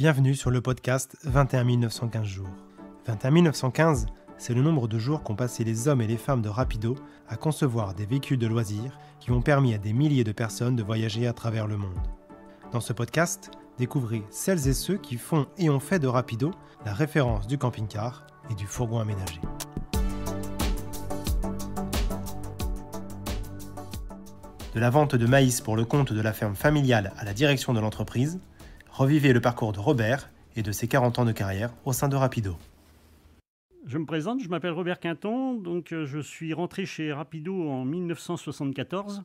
Bienvenue sur le podcast 21 915 jours. 21 915, c'est le nombre de jours qu'ont passé les hommes et les femmes de Rapido à concevoir des véhicules de loisirs qui ont permis à des milliers de personnes de voyager à travers le monde. Dans ce podcast, découvrez celles et ceux qui font et ont fait de Rapido la référence du camping-car et du fourgon aménagé. De la vente de maïs pour le compte de la ferme familiale à la direction de l'entreprise, Revivez le parcours de Robert et de ses 40 ans de carrière au sein de Rapido. Je me présente, je m'appelle Robert Quinton, donc euh, je suis rentré chez Rapido en 1974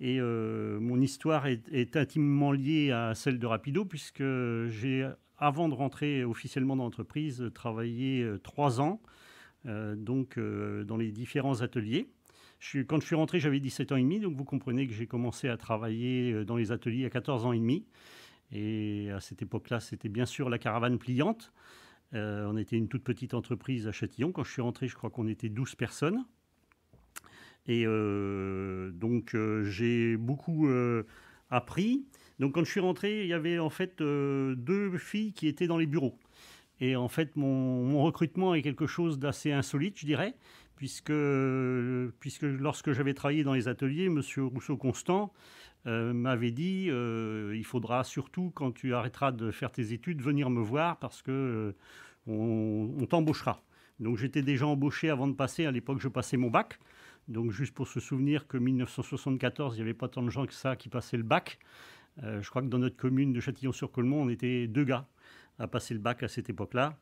et euh, mon histoire est, intimement liée à celle de Rapido puisque j'ai, avant de rentrer officiellement dans l'entreprise, travaillé euh, trois ans donc dans les différents ateliers. quand je suis rentré, j'avais 17 ans et demi, donc vous comprenez que j'ai commencé à travailler dans les ateliers à 14 ans et demi. Et à cette époque-là, c'était bien sûr la caravane pliante. Euh, on était une toute petite entreprise à Châtillon. Quand je suis rentré, je crois qu'on était 12 personnes. Et euh, donc, euh, j'ai beaucoup appris. Donc, quand je suis rentré, il y avait en fait deux filles qui étaient dans les bureaux. Et en fait, mon, recrutement est quelque chose d'assez insolite, je dirais, puisque, puisque lorsque j'avais travaillé dans les ateliers, M. Rousseau-Constant euh, m'avait dit euh, il faudra surtout, quand tu arrêteras de faire tes études, venir me voir parce que euh, on, t'embauchera. Donc j'étais déjà embauché avant de passer. À l'époque, je passais mon bac. Donc juste pour se souvenir que 1974, il n'y avait pas tant de gens que ça qui passaient le bac. je crois que dans notre commune de Châtillon-sur-Colmont, on était deux gars à passer le bac à cette époque-là.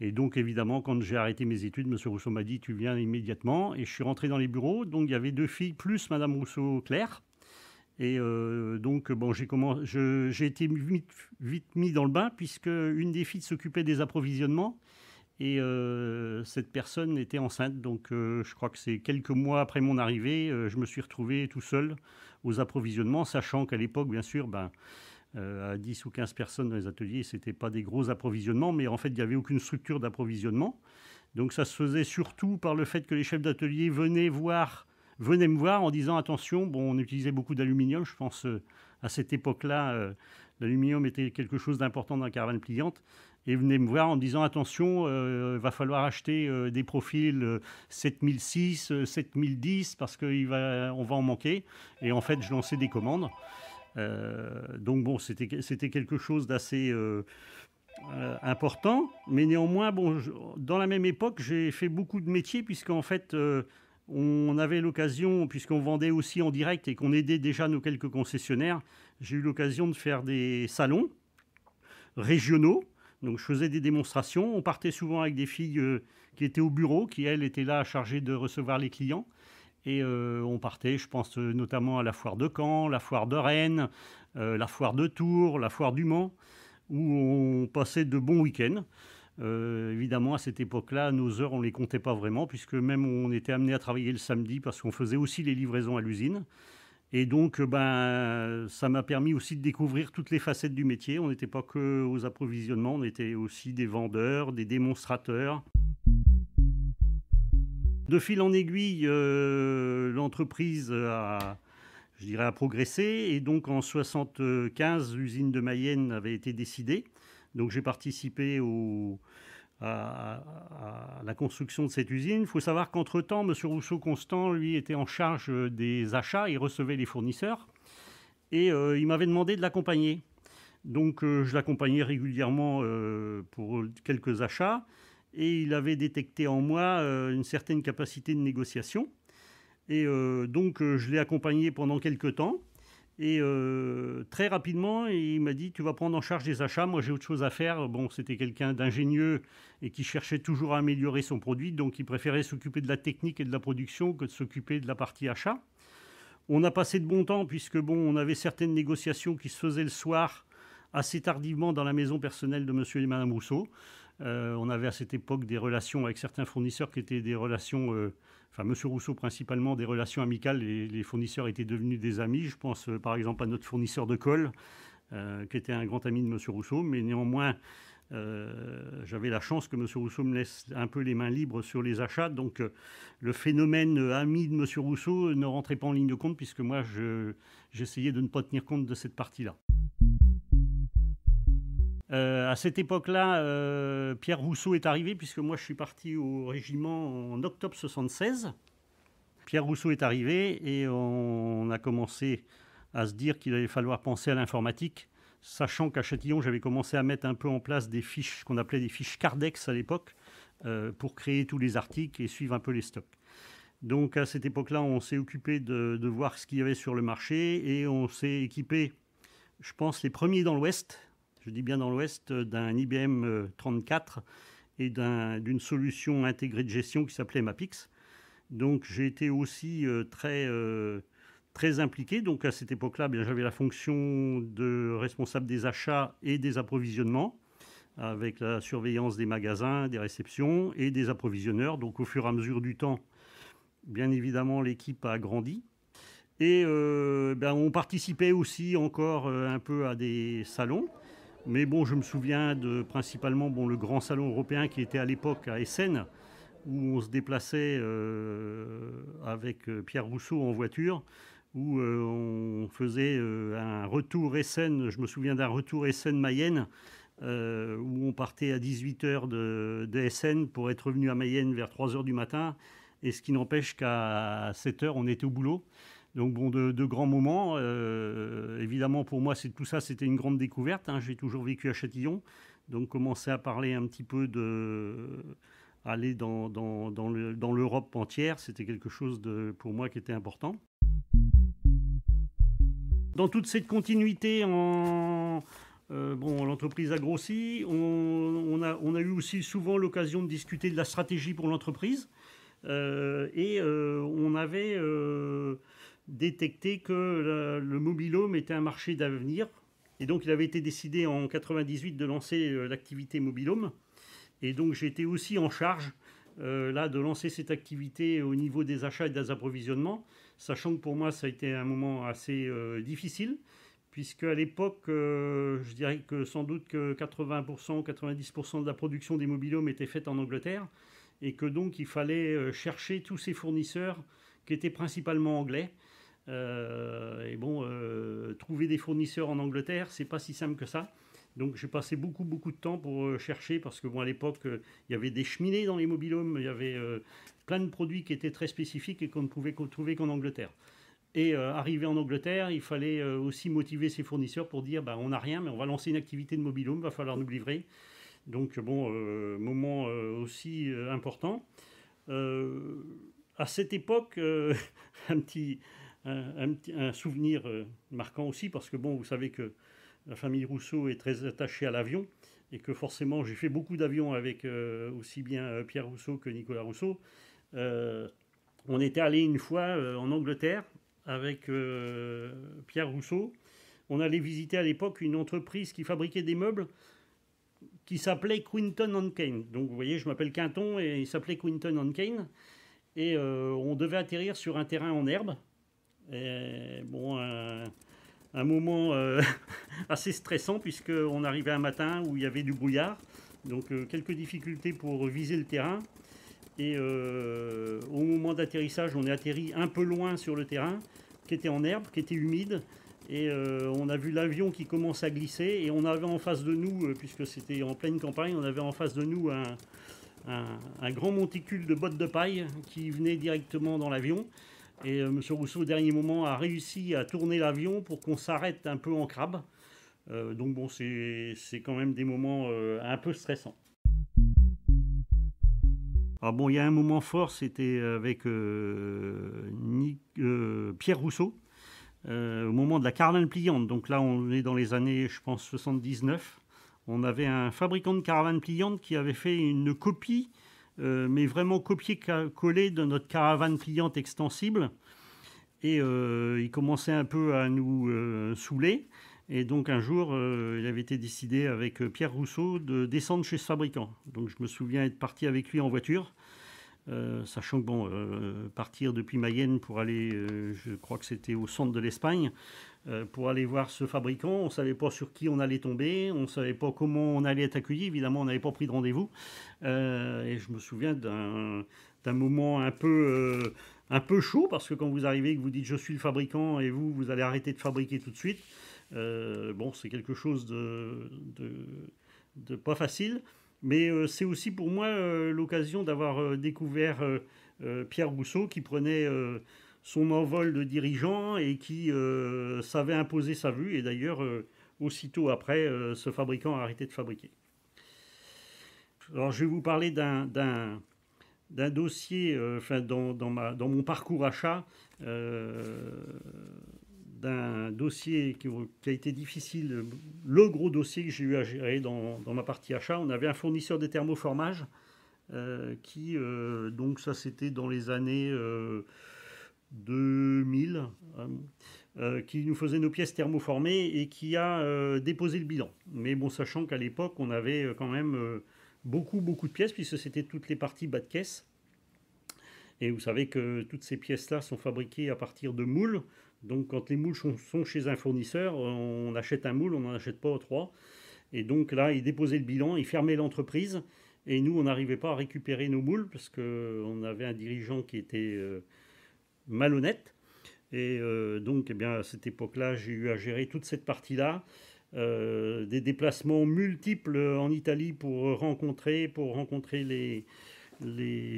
Et donc évidemment, quand j'ai arrêté mes études, M. Rousseau m'a dit tu viens immédiatement. Et je suis rentré dans les bureaux. Donc il y avait deux filles plus Mme Rousseau-Claire. Et euh, donc, bon, j'ai, été vite, mis dans le bain, puisque une des filles s'occupait des approvisionnements. Et euh, cette personne était enceinte. Donc, euh, je crois que c'est quelques mois après mon arrivée, je me suis retrouvé tout seul aux approvisionnements, sachant qu'à l'époque, bien sûr, ben, à 10 ou 15 personnes dans les ateliers, ce n'était pas des gros approvisionnements, mais en fait, il n'y avait aucune structure d'approvisionnement. Donc, ça se faisait surtout par le fait que les chefs d'atelier venaient voir venez me voir en disant attention, bon, on utilisait beaucoup d'aluminium, je pense euh, à cette époque-là, euh, l'aluminium était quelque chose d'important dans la caravane pliante, et venez me voir en disant attention, il euh, va falloir acheter des profils 7006, 7010, parce qu'on va, on va en manquer, et en fait je lançais des commandes. donc bon, c'était quelque chose d'assez... important, mais néanmoins, bon, dans la même époque, j'ai fait beaucoup de métiers, puisqu'en fait, on avait l'occasion, puisqu'on vendait aussi en direct et qu'on aidait déjà nos quelques concessionnaires, j'ai eu l'occasion de faire des salons régionaux. Donc je faisais des démonstrations. On partait souvent avec des filles euh, qui étaient au bureau, qui elles étaient là chargées de recevoir les clients. Et euh, on partait, je pense euh, notamment à la foire de Caen, la foire de Rennes, la foire de Tours, la foire du Mans, où on passait de bons week-ends. Euh, évidemment, à cette époque-là, nos heures, on ne les comptait pas vraiment, puisque même on était amené à travailler le samedi parce qu'on faisait aussi les livraisons à l'usine. Et donc, euh, ben, ça m'a permis aussi de découvrir toutes les facettes du métier. On n'était pas que aux approvisionnements, on était aussi des vendeurs, des démonstrateurs. De fil en aiguille, euh, l'entreprise a, je dirais, a progressé. Et donc, en 1975, l'usine de Mayenne avait été décidée. Donc, j'ai participé au, à, la construction de cette usine. Il faut savoir qu'entre-temps, M. Rousseau-Constant, lui, était en charge des achats, il recevait les fournisseurs, et euh, il m'avait demandé de l'accompagner. Donc euh, je l'accompagnais régulièrement euh, pour quelques achats, et il avait détecté en moi une certaine capacité de négociation. Et donc je l'ai accompagné pendant quelques temps. Et euh, très rapidement, il m'a dit Tu vas prendre en charge les achats, moi j'ai autre chose à faire. Bon, c'était quelqu'un d'ingénieux et qui cherchait toujours à améliorer son produit, donc il préférait s'occuper de la technique et de la production que de s'occuper de la partie achat. On a passé de bon temps, puisque bon, on avait certaines négociations qui se faisaient le soir assez tardivement dans la maison personnelle de monsieur et madame Rousseau. Euh, on avait à cette époque des relations avec certains fournisseurs qui étaient des relations, euh, enfin Monsieur Rousseau principalement, des relations amicales. les fournisseurs étaient devenus des amis. Je pense euh, par exemple à notre fournisseur de colle, qui était un grand ami de M. Rousseau, mais néanmoins. J'avais la chance que M. Rousseau me laisse un peu les mains libres sur les achats. Donc, le phénomène ami de M. Rousseau ne rentrait pas en ligne de compte, puisque moi, j'essayais de ne pas tenir compte de cette partie-là. Euh, à cette époque-là, euh, Pierre Rousseau est arrivé, puisque moi je suis parti au régiment en octobre 76. Pierre Rousseau est arrivé et on, a commencé à se dire qu'il allait falloir penser à l'informatique, sachant qu'à Châtillon, j'avais commencé à mettre un peu en place des fiches qu'on appelait des fiches Cardex à l'époque, euh, pour créer tous les articles et suivre un peu les stocks. Donc à cette époque-là, on s'est occupé de voir ce qu'il y avait sur le marché et on s'est équipé, je pense, les premiers dans l'Ouest, je dis bien dans l'Ouest, d'un IBM 34 euh, et d'une solution intégrée de gestion qui s'appelait Mapix. Donc j'ai été aussi euh, très, euh, très impliqué. Donc à cette époque-là, j'avais la fonction de responsable des achats et des approvisionnements avec la surveillance des magasins, des réceptions et des approvisionneurs. Donc au fur et à mesure du temps, bien évidemment, l'équipe a grandi. Et ben, on participait aussi encore un peu à des salons. Mais bon, je me souviens de principalement bon, le grand salon européen qui était à l'époque à Essen, où on se déplaçait euh, avec euh, Pierre Rousseau en voiture, où euh, on faisait un retour Essen, je me souviens d'un retour Essen-Mayenne, où on partait à 18h de, de, pour être revenu à Mayenne vers 3h du matin, et ce qui n'empêche qu'à 7h, on était au boulot. Donc bon, de, grands moments. Euh, évidemment, pour moi, c'est tout ça, c'était une grande découverte. Hein. J'ai toujours vécu à Châtillon, donc commencer à parler un petit peu de aller dans, dans, l'Europe entière, c'était quelque chose de, pour moi qui était important. Dans toute cette continuité, en, euh, bon, l'entreprise a grossi. On, a, on, a, eu aussi souvent l'occasion de discuter de la stratégie pour l'entreprise. Euh, et on avait détecter que le, le mobilhome était un marché d'avenir. Et donc, il avait été décidé en 98 de lancer euh, l'activité mobilhome. Et donc, j'étais aussi en charge euh, là de lancer cette activité au niveau des achats et des approvisionnements, sachant que pour moi, ça a été un moment assez euh, difficile, puisque à l'époque, je dirais que sans doute que 80%, 90% de la production des mobilhomes était faite en Angleterre, et que donc il fallait chercher tous ces fournisseurs qui étaient principalement anglais. Euh, et bon, euh, trouver des fournisseurs en Angleterre, c'est pas si simple que ça. Donc j'ai passé beaucoup beaucoup de temps pour euh, chercher parce que bon à l'époque il y avait des cheminées dans les mobilhomes, il y avait plein de produits qui étaient très spécifiques et qu'on ne pouvait trouver qu'en Angleterre. Et arrivé en Angleterre, il fallait aussi motiver ses fournisseurs pour dire bah, on n'a rien mais on va lancer une activité de mobilhome, va falloir nous livrer. Donc bon moment aussi important. à cette époque un petit un, un, souvenir euh, marquant aussi, parce que bon, vous savez que la famille Rousseau est très attachée à l'avion, et que forcément j'ai fait beaucoup d'avions avec euh, aussi bien euh, Pierre Rousseau que Nicolas Rousseau. on était allé une fois en Angleterre avec Pierre Rousseau. On allait visiter à l'époque une entreprise qui fabriquait des meubles qui s'appelait Quinton Kane. Donc vous voyez, je m'appelle Quinton et il s'appelait Quinton Kane. Et on devait atterrir sur un terrain en herbe bon, un, moment euh, assez stressant puisqu'on arrivait un matin où il y avait du brouillard, donc euh, quelques difficultés pour viser le terrain. Et euh, au moment d'atterrissage, on est atterri un peu loin sur le terrain, qui était en herbe, qui était humide. Et on a vu l'avion qui commence à glisser. Et on avait en face de nous, puisque c'était en pleine campagne, on avait en face de nous un grand monticule de bottes de paille qui venait directement dans l'avion. Et euh, M. Rousseau, au dernier moment, a réussi à tourner l'avion pour qu'on s'arrête un peu en crabe. Euh, donc bon, c'est quand même des moments euh, un peu stressants. Ah bon, il y a un moment fort, c'était avec Pierre Rousseau, au moment de la caravane pliante. Donc là, on est dans les années, je pense, 79. On avait un fabricant de caravane pliante qui avait fait une copie euh, mais vraiment copier-coller de notre caravane cliente extensible. Et euh, il commençait un peu à nous euh, saouler. Et donc un jour, il avait été décidé avec Pierre Rousseau de descendre chez ce fabricant. Donc je me souviens être parti avec lui en voiture. sachant que bon, partir depuis Mayenne pour aller, je crois que c'était au centre de l'Espagne, euh, pour aller voir ce fabricant. On ne savait pas sur qui on allait tomber, on ne savait pas comment on allait être accueilli. Évidemment, on n'avait pas pris de rendez-vous. Euh, et je me souviens d'un moment euh, un peu, chaud, parce que quand vous arrivez et que vous dites je suis le fabricant et vous, vous allez arrêter de fabriquer tout de suite, bon, c'est quelque chose de, de, pas facile. Mais c'est aussi pour moi l'occasion d'avoir découvert Pierre Rousseau qui prenait son envol de dirigeant et qui euh, savait imposer sa vue. Et d'ailleurs, euh, aussitôt après, euh, ce fabricant a arrêté de fabriquer. Alors, je vais vous parler d'un d'un dossier, enfin, dans, dans, mon parcours achat, d'un dossier qui, a été difficile, le gros dossier que j'ai eu à gérer dans, dans, ma partie achat. On avait un fournisseur des thermoformages qui, donc, ça c'était dans les années. 2000, euh, euh, qui nous faisait nos pièces thermoformées et qui a euh, déposé le bilan. Mais bon, sachant qu'à l'époque, on avait quand même beaucoup, beaucoup de pièces, puisque c'était toutes les parties bas de caisse. Et vous savez que toutes ces pièces-là sont fabriquées à partir de moules. Donc quand les moules sont, chez un fournisseur, on achète un moule, on n'en achète pas trois. Et donc là, il déposait le bilan, il fermait l'entreprise. Et nous, on n'arrivait pas à récupérer nos moules, parce qu'on avait un dirigeant qui était malhonnête. Et euh, donc, eh bien, à cette époque-là, j'ai eu à gérer toute cette partie-là. Euh, des déplacements multiples en Italie pour rencontrer, pour rencontrer les,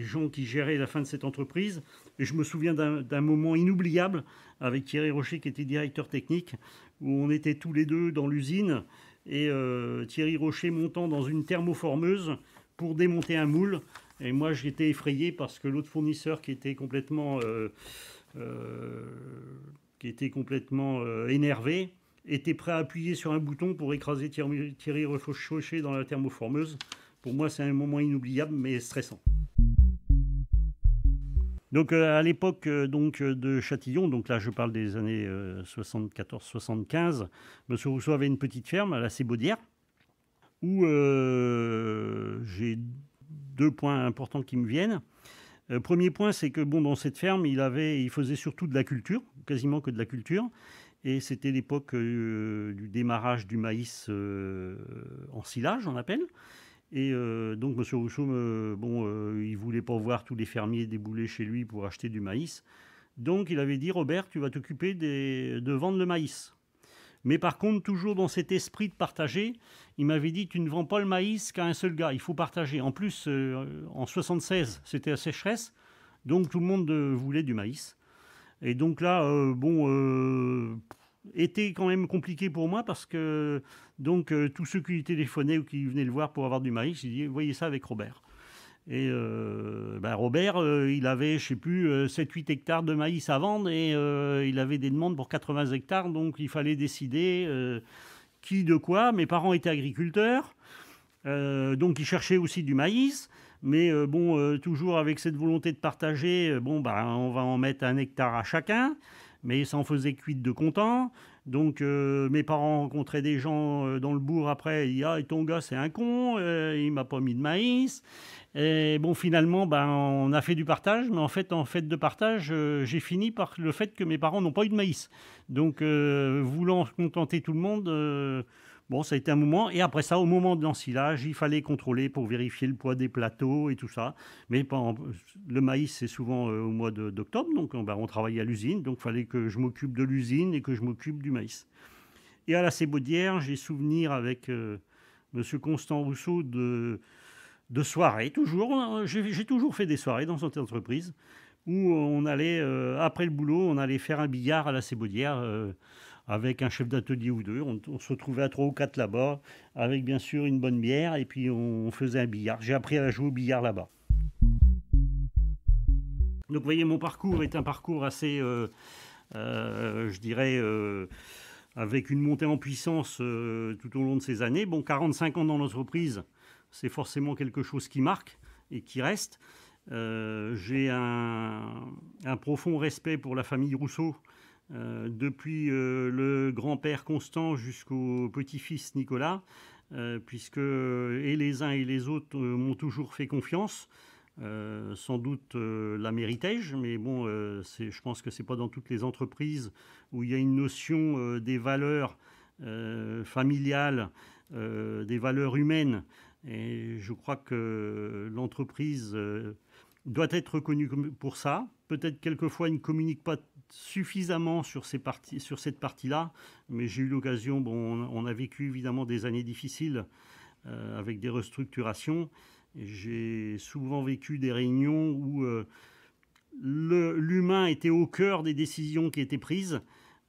gens qui géraient la fin de cette entreprise. Et je me souviens d'un moment inoubliable avec Thierry Rocher, qui était directeur technique, où on était tous les deux dans l'usine et euh, Thierry Rocher montant dans une thermoformeuse pour démonter un moule. Et moi, j'étais effrayé parce que l'autre fournisseur qui était complètement, euh, euh, qui était complètement euh, énervé était prêt à appuyer sur un bouton pour écraser Thierry, dans la thermoformeuse. Pour moi, c'est un moment inoubliable mais stressant. Donc à l'époque donc de Châtillon, donc là je parle des années 74-75, M. Rousseau avait une petite ferme à la Cébaudière où j'ai deux points importants qui me viennent. Euh, premier point, c'est que bon, dans cette ferme, il, avait, il faisait surtout de la culture, quasiment que de la culture. Et c'était l'époque euh, du démarrage du maïs euh, en silage, on appelle. Et donc, M. Rousseau, bon, il voulait pas voir tous les fermiers débouler chez lui pour acheter du maïs. Donc, il avait dit Robert, tu vas t'occuper de vendre le maïs. Mais par contre, toujours dans cet esprit de partager, il m'avait dit tu ne vends pas le maïs qu'à un seul gars, il faut partager. En plus, euh, en 76, c'était la sécheresse, donc tout le monde euh, voulait du maïs. Et donc là, euh, bon, était quand même compliqué pour moi parce que donc tous ceux qui téléphonaient ou qui venaient le voir pour avoir du maïs, je disais voyez ça avec Robert. Et euh, ben, Robert, euh, il avait, je sais plus, 7-8 euh, hectares de maïs à vendre et il avait des demandes pour 80 hectares, donc il fallait décider qui de quoi. Mes parents étaient agriculteurs, donc ils cherchaient aussi du maïs. Mais bon, toujours avec cette volonté de partager, bon, ben, on va en mettre un hectare à chacun, mais ça en faisait cuite de content. Donc euh, mes parents rencontraient des gens euh, dans le bourg après, il ah, ton gars c'est un con, euh, il m'a pas mis de maïs. Et bon finalement ben on a fait du partage, mais en fait en fait de partage j'ai fini par le fait que mes parents n'ont pas eu de maïs. Donc voulant contenter tout le monde Bon, ça a été un moment. Et après ça, au moment de l'ensilage, il fallait contrôler pour vérifier le poids des plateaux et tout ça. Mais le maïs, c'est souvent euh, au mois d'octobre, donc euh, ben, on travaillait à l'usine. Donc il fallait que je m'occupe de l'usine et que je m'occupe du maïs. Et à la Sébaudière, j'ai souvenir avec euh, M. Constant Rousseau de, soirées. Toujours, hein, j'ai toujours fait des soirées dans cette entreprise où on allait, après le boulot, on allait faire un billard à la Sébaudière avec un chef d'atelier ou deux. On, se trouvait à trois ou quatre là-bas, avec bien sûr une bonne bière, et puis on, faisait un billard. J'ai appris à jouer au billard là-bas. Donc vous voyez, mon parcours est un parcours assez, euh, euh, je dirais, euh, avec une montée en puissance tout au long de ces années. Bon, 45 ans dans l'entreprise, c'est forcément quelque chose qui marque et qui reste. J'ai un, profond respect pour la famille Rousseau, euh, depuis euh, le grand-père Constant jusqu'au petit-fils Nicolas, euh, puisque et les uns et les autres m'ont toujours fait confiance. sans doute la méritais-je, mais bon, je pense que c'est pas dans toutes les entreprises où il y a une notion des valeurs familiales, des valeurs humaines. Et je crois que l'entreprise doit être reconnue pour ça. Peut-être quelquefois, elle ne communique pas suffisamment sur, cette partie-là, mais j'ai eu l'occasion, bon, on, a vécu évidemment des années difficiles euh, avec des restructurations. J'ai souvent vécu des réunions où euh, l'humain était au cœur des décisions qui étaient prises.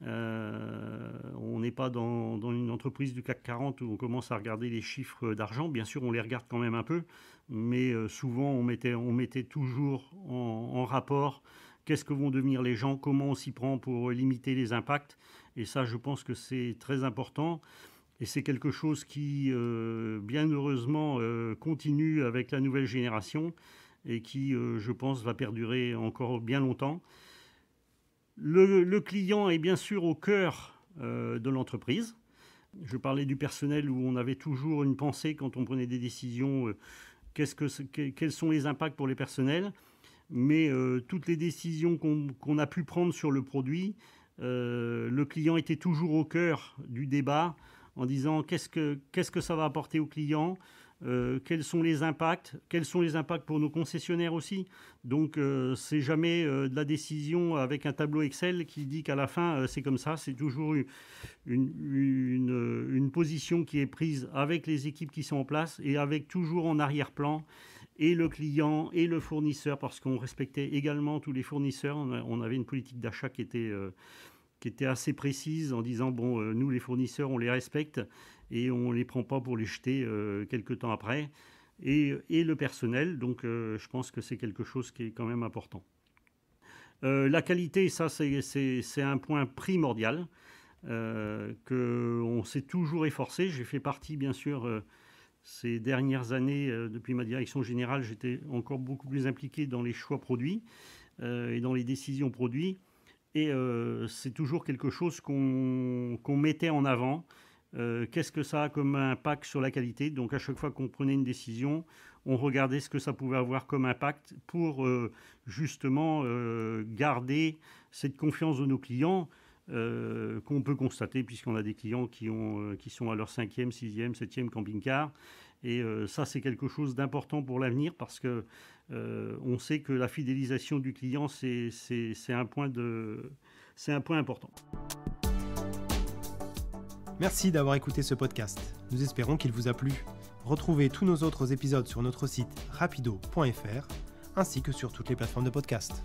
Euh, on n'est pas dans, une entreprise du CAC 40 où on commence à regarder les chiffres d'argent. Bien sûr, on les regarde quand même un peu, mais souvent on mettait, toujours en rapport qu'est-ce que vont devenir les gens, comment on s'y prend pour euh, limiter les impacts. Et ça, je pense que c'est très important. Et c'est quelque chose qui, euh, bien heureusement, euh, continue avec la nouvelle génération et qui, je pense, va perdurer encore bien longtemps. Le, client est bien sûr au cœur de l'entreprise. Je parlais du personnel où on avait toujours une pensée quand on prenait des décisions, quels sont les impacts pour les personnels mais euh, toutes les décisions qu'on a pu prendre sur le produit, euh, le client était toujours au cœur du débat en disant qu'est-ce que ça va apporter au client, euh, quels sont les impacts, quels sont les impacts pour nos concessionnaires aussi. Donc c'est jamais de la décision avec un tableau Excel qui dit qu'à la fin c'est comme ça, c'est toujours une position qui est prise avec les équipes qui sont en place et avec toujours en arrière-plan et le client et le fournisseur, parce qu'on respectait également tous les fournisseurs. On, avait une politique d'achat qui était euh, qui était assez précise en disant bon, euh, nous les fournisseurs, on les respecte et on ne les prend pas pour les jeter euh, quelques temps après. Et, et le personnel, donc je pense que c'est quelque chose qui est quand même important. la qualité, ça c'est un point primordial que on s'est toujours efforcé. J'ai fait partie bien sûr ces dernières années, euh, depuis ma direction générale, j'étais encore beaucoup plus impliqué dans les choix produits euh, et dans les décisions produits. Et euh, c'est toujours quelque chose qu'on mettait en avant. Qu'est-ce que ça a comme impact sur la qualité Donc à chaque fois qu'on prenait une décision, on regardait ce que ça pouvait avoir comme impact pour justement garder cette confiance de nos clients. Euh, qu'on peut constater puisqu'on a des clients euh, qui, sont à leur cinquième, sixième, septième camping-car. Et euh, ça, c'est quelque chose d'important pour l'avenir parce qu'on sait que la fidélisation du client, c'est un, point un point important. Merci d'avoir écouté ce podcast. Nous espérons qu'il vous a plu. Retrouvez tous nos autres épisodes sur notre site rapido.fr ainsi que sur toutes les plateformes de podcast.